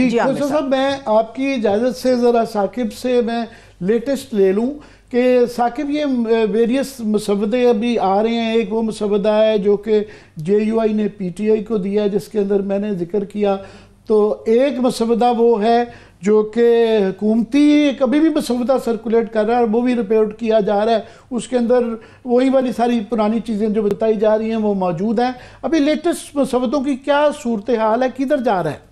हाँ, तो साहब मैं आपकी इजाज़त से ज़रा साकिब से मैं लेटेस्ट ले लूँ कि साकिब ये वेरियस मसवदे अभी आ रहे हैं एक वो मसवदा है जो कि जे यू आई ने पी टी आई को दिया जिसके अंदर मैंने जिक्र किया तो एक मसवदा वो है जो कि हुकूमती कभी भी मसवदा सर्कुलेट कर रहा है और वो भी रिपोर्ट किया जा रहा है उसके अंदर वही वाली सारी पुरानी चीज़ें जो बताई जा रही हैं वो मौजूद हैं अभी लेटेस्ट मसवदों की क्या सूरत हाल है किधर जा रहा है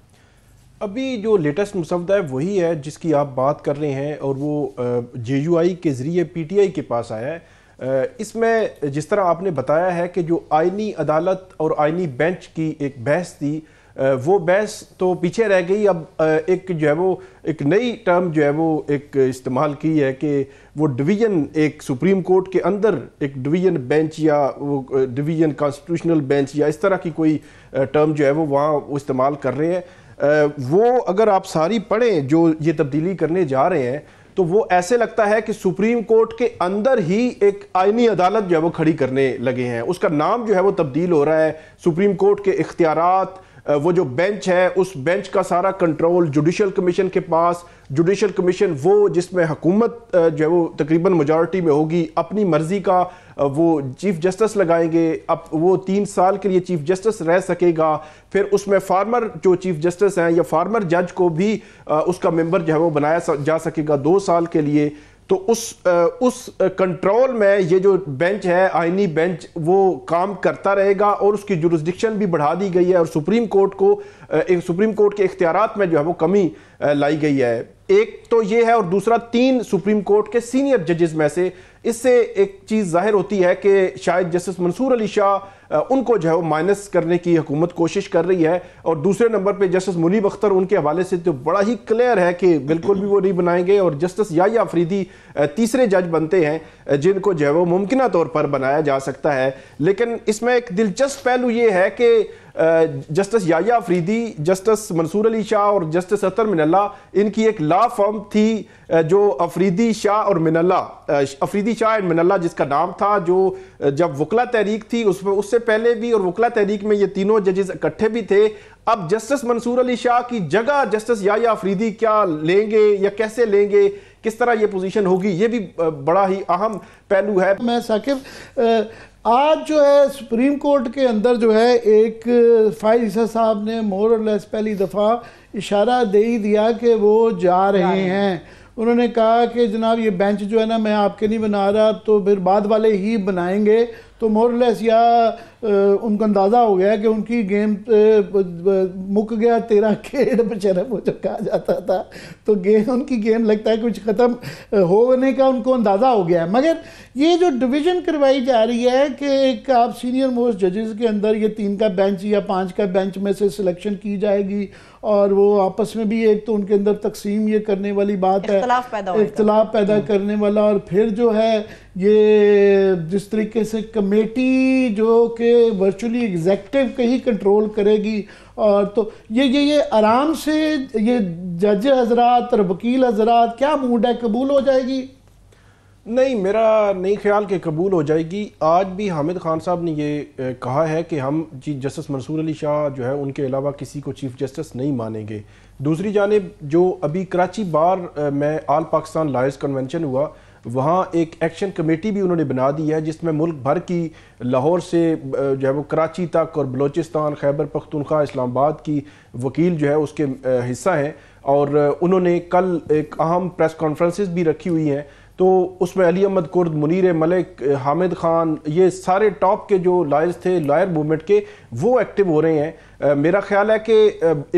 अभी जो लेटेस्ट मुसवदा है वही है जिसकी आप बात कर रहे हैं और वो जे यू आई के ज़रिए पी टी आई के पास आया है इसमें जिस तरह आपने बताया है कि जो आइनी अदालत और आइनी बेंच की एक बहस थी वो बहस तो पीछे रह गई अब एक जो है वो एक नई टर्म जो है वो एक इस्तेमाल की है कि वो डिवीज़न एक सुप्रीम कोर्ट के अंदर एक डिवीज़न बेंच या वो डिवीज़न कॉन्स्टिट्यूशनल बेंच या इस तरह की कोई टर्म जो है वो वहाँ इस्तेमाल कर रहे हैं वो अगर आप सारी पढ़ें जो ये तब्दीली करने जा रहे हैं तो वो ऐसे लगता है कि सुप्रीम कोर्ट के अंदर ही एक आइनी अदालत जो है वो खड़ी करने लगे हैं उसका नाम जो है वो तब्दील हो रहा है सुप्रीम कोर्ट के इख्तियारत वो जो बेंच है उस बेंच का सारा कंट्रोल जुडिशल कमीशन के पास जुडिशल कमीशन वो जिसमें हुकूमत जो है वो तकरीबन मजार्टी में होगी अपनी मर्ज़ी का वो चीफ जस्टिस लगाएंगे अब वो तीन साल के लिए चीफ जस्टिस रह सकेगा फिर उसमें फार्मर जो चीफ जस्टिस हैं या फार्मर जज को भी उसका मेंबर जो है वो बनाया जा सकेगा दो साल के लिए तो उस उस कंट्रोल में ये जो बेंच है आइनी बेंच वो काम करता रहेगा और उसकी जुरिस्डिक्शन भी बढ़ा दी गई है और सुप्रीम कोर्ट को एक सुप्रीम कोर्ट के इख्तियार में जो है वो कमी लाई गई है एक तो ये है और दूसरा तीन सुप्रीम कोर्ट के सीनियर जजेस में से इससे एक चीज़ जाहिर होती है कि शायद जस्टिस मंसूर अली शाह उनको जो है वो माइनस करने की हुकूमत कोशिश कर रही है और दूसरे नंबर पर जस्टिस मुनीब अख्तर उनके हवाले से तो बड़ा ही क्लियर है कि बिल्कुल भी वो नहीं बनाएंगे और जस्टिस या अफरीदी तीसरे जज बनते हैं जिनको जो है वो मुमकिन तौर पर बनाया जा सकता है लेकिन इसमें एक दिलचस्प पहलू ये है कि जस्टिस याया अफरीदी जस्टिस मंसूर अली शाह और जस्टिस अतर मिनल्ला इनकी एक ला फर्म थी जो अफरीदी शाह और मिनल्ला अफरीदी शाह एंड मिनल्ला जिसका नाम था जो जब वकला तहरीक थी उसमें उससे पहले भी और वकला तहरीक में ये तीनों जजेस इकट्ठे भी थे अब जस्टिस मंसूर अली शाह की जगह जस्टिस याया अफरीदी क्या लेंगे या कैसे लेंगे किस तरह ये पोजीशन होगी ये भी बड़ा ही अहम पहलू है मैं साकिब आज जो है सुप्रीम कोर्ट के अंदर जो है एक फाइसा साहब ने मोर और लेस पहली दफ़ा इशारा दे ही दिया कि वो जा रहे हैं उन्होंने कहा कि जनाब ये बेंच जो है ना मैं आपके नहीं बना रहा तो फिर बाद वाले ही बनाएंगे तो मोरलेस या उनको अंदाज़ा हो गया कि उनकी गेम मुक गया तेरा खेड़ बेचारा वो जब कहा जाता था तो गेम उनकी गेम लगता है कुछ ख़त्म होने का उनको अंदाज़ा हो गया है मगर ये जो डिवीज़न करवाई जा रही है कि एक आप सीनियर मोस्ट जजेस के अंदर ये तीन का बेंच या पाँच का बेंच में से सिलेक्शन की जाएगी और वो आपस में भी एक तो उनके अंदर तकसीम ये करने वाली बात है पैदा इख्तलाफ पैदा हम्म। करने वाला और फिर जो है ये जिस तरीके से कम कमेटी जो कि वर्चुअली एग्जेक्टिव के ही कंट्रोल करेगी और तो ये ये ये आराम से ये जज हजरात और वकील हजरात क्या मूड है कबूल हो जाएगी नहीं मेरा नहीं ख्याल कि कबूल हो जाएगी आज भी हामिद खान साहब ने ये कहा है कि हम चीफ जस्टिस मंसूर अली शाह जो है उनके अलावा किसी को चीफ जस्टिस नहीं मानेंगे दूसरी जानब जो अभी कराची बार में आल पाकिस्तान लायर्स कन्वेंशन हुआ वहाँ एक एक्शन कमेटी भी उन्होंने बना दी है जिसमें मुल्क भर की लाहौर से जो है वो कराची तक और बलोचिस्तान खैबर पख्तनख्वा इस्लामाबाद की वकील जो है उसके हिस्सा हैं और उन्होंने कल एक अहम प्रेस कॉन्फ्रेंसेस भी रखी हुई हैं तो उसमें अली अहमद कुर्द मुनीर मलिक हामिद खान ये सारे टॉप के जो लायर्स थे लायर मूवमेंट के वो एक्टिव हो रहे हैं मेरा ख्याल है कि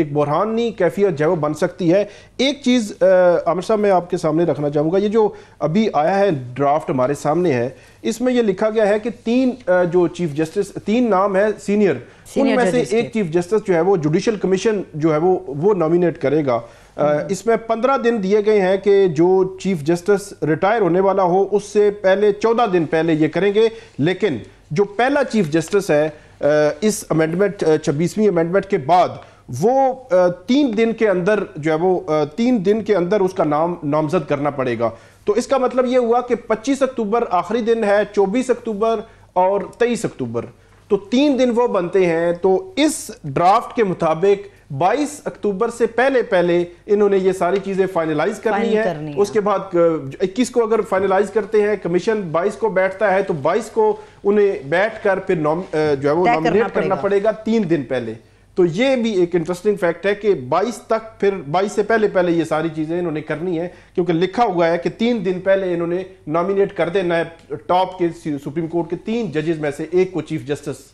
एक बुरहानी कैफियत जो बन सकती है एक चीज़ अमर साहब मैं आपके सामने रखना चाहूँगा ये जो अभी आया है ड्राफ्ट हमारे सामने है इसमें यह लिखा गया है कि तीन जो चीफ जस्टिस तीन नाम है सीनियर उनमें से एक चीफ जस्टिस जो है वो जुडिशल कमीशन जो है वो वो नॉमिनेट करेगा इसमें पंद्रह दिन दिए गए हैं कि जो चीफ जस्टिस रिटायर होने वाला हो उससे पहले चौदह दिन पहले ये करेंगे लेकिन जो पहला चीफ जस्टिस है इस अमेंडमेंट छब्बीसवीं अमेंडमेंट के बाद वो तीन दिन के अंदर जो है वो तीन दिन के अंदर उसका नाम नामजद करना पड़ेगा तो इसका मतलब ये हुआ कि 25 अक्टूबर आखिरी दिन है 24 अक्टूबर और 23 अक्टूबर तो तीन दिन वो बनते हैं तो इस ड्राफ्ट के मुताबिक 22 अक्टूबर से पहले पहले इन्होंने ये सारी चीजें फाइनलाइज करनी है करनी उसके बाद 21 को अगर फाइनलाइज करते हैं कमीशन 22 को बैठता है तो 22 को उन्हें बैठकर फिर जो है वो नॉमिनेट करना पड़ेगा तीन दिन पहले तो ये भी एक इंटरेस्टिंग फैक्ट है कि 22 तक फिर 22 से पहले पहले ये सारी चीज़ें इन्होंने करनी है क्योंकि लिखा हुआ है कि तीन दिन पहले इन्होंने नॉमिनेट कर देना है टॉप के सुप्रीम कोर्ट के तीन जजेस में से एक को चीफ जस्टिस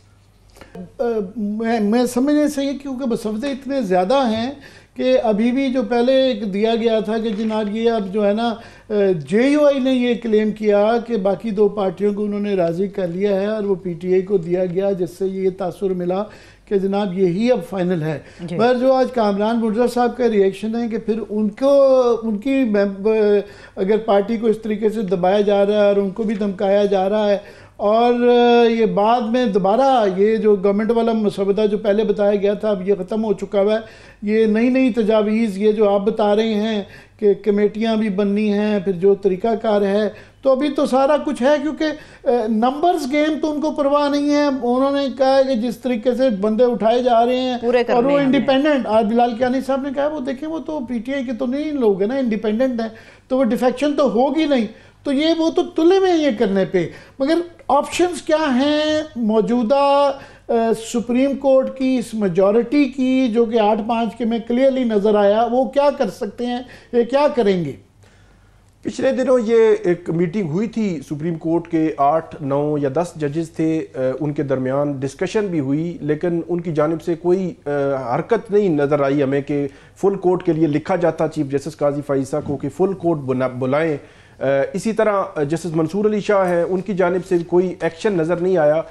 मैं मैं समझने से ही क्योंकि बसवते इतने ज़्यादा हैं कि अभी भी जो पहले एक दिया गया था कि जनाब ये अब जो है ना जे ने ये क्लेम किया कि बाकी दो पार्टियों को उन्होंने राज़ी कर लिया है और वो आई को दिया गया जिससे ये तासुर मिला कि जनाब यही अब फाइनल है पर जो आज कामरान मुर्जा साहब का रिएक्शन है कि फिर उनको उनकी अगर पार्टी को इस तरीके से दबाया जा रहा है और उनको भी धमकाया जा रहा है और ये बाद में दोबारा ये जो गवर्नमेंट वाला मसवदा जो पहले बताया गया था अब ये ख़त्म हो चुका हुआ है ये नई नई तजावीज़ ये जो आप बता रहे हैं कि कमेटियाँ भी बननी हैं फिर जो तरीक़ाकार है तो अभी तो सारा कुछ है क्योंकि नंबर्स गेम तो उनको परवाह नहीं है उन्होंने कहा है कि जिस तरीके से बंदे उठाए जा रहे हैं और वो इंडिपेंडेंट आज बिलाल क्यानी साहब ने कहा वो देखें वो तो पीटीआई के तो नहीं लोग हैं ना इंडिपेंडेंट हैं तो वो डिफेक्शन तो होगी नहीं तो ये वो तो तुले में ये करने पे मगर ऑप्शंस क्या हैं मौजूदा सुप्रीम कोर्ट की इस मेजॉरिटी की जो कि आठ पाँच के में क्लियरली नज़र आया वो क्या कर सकते हैं ये क्या करेंगे पिछले दिनों ये एक मीटिंग हुई थी सुप्रीम कोर्ट के आठ नौ या दस जजेस थे उनके दरमियान डिस्कशन भी हुई लेकिन उनकी जानब से कोई हरकत नहीं नज़र आई हमें कि फुल कोर्ट के लिए लिखा जाता चीफ जस्टिस काजी फ़ाइसा को कि फुल कोर्ट बुलाएं इसी तरह जस्टिस मंसूर अली शाह हैं उनकी जानब से कोई एक्शन नज़र नहीं आया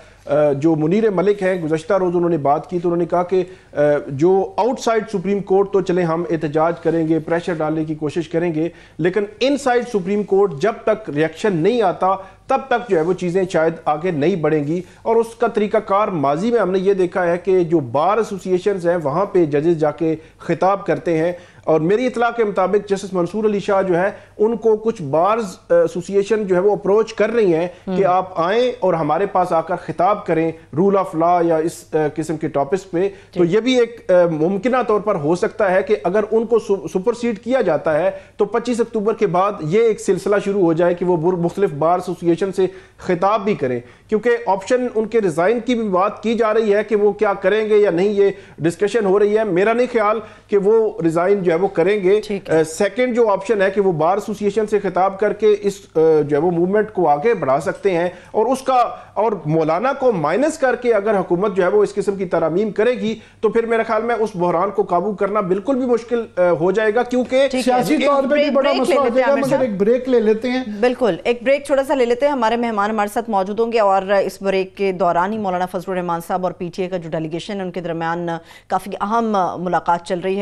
जो मुनीर मलिक हैं गुजशत रोज़ उन्होंने बात की तो उन्होंने कहा कि जो आउटसाइड सुप्रीम कोर्ट तो चले हम एहतजाज करेंगे प्रेशर डालने की कोशिश करेंगे लेकिन इनसाइड सुप्रीम कोर्ट जब तक रिएक्शन नहीं आता तब तक जो है वो चीज़ें शायद आगे नहीं बढ़ेंगी और उसका तरीकाकार माजी में हमने ये देखा है कि जो बार एसोसिएशन हैं वहाँ पर जजेस जाके खिताब करते हैं और मेरी इतला के मुताबिक जस्टिस मंसूर अली शाह जो है उनको कुछ बार्स एसोसिएशन जो है वो अप्रोच कर रही हैं हम्म। कि आप आएँ और हमारे पास आकर खिताब करें रूल ऑफ लॉ या इस किस्म के टॉपिक्स पे तो ये भी एक मुमकिन तौर पर हो सकता है कि अगर उनको सुपरसीड किया जाता है तो पच्चीस अक्टूबर के बाद ये एक सिलसिला शुरू हो जाए कि वो मुख्तलिफ बार एसोसिएशन से खिताब भी करें क्योंकि ऑप्शन उनके रिज़ाइन की भी बात की जा रही है कि वो क्या करेंगे या नहीं ये डिस्कशन हो रही है मेरा नहीं ख्याल कि वो रिज़ाइन जो है है वो करेंगे सेकंड जो ऑप्शन है कि वो बार एसोसिएशन से खिताब करके इस जो है वो मूवमेंट को आगे बढ़ा सकते हैं और उसका और मौलाना को माइनस करके अगर हुकूमत जो है वो इस किस्म की तरामीम करेगी तो फिर मेरे ख्याल में उस बहरान को काबू करना बिल्कुल भी मुश्किल हो जाएगा क्योंकि तो बिल्कुल एक ब्रेक थोड़ा सा ले लेते हैं हमारे मेहमान हमारे साथ मौजूद होंगे और इस ब्रेक के दौरान ही मौलाना फजल रहमान साहब और पीटीए का जो डेलीगेशन है उनके दरमियान काफ़ी अहम मुलाकात चल रही है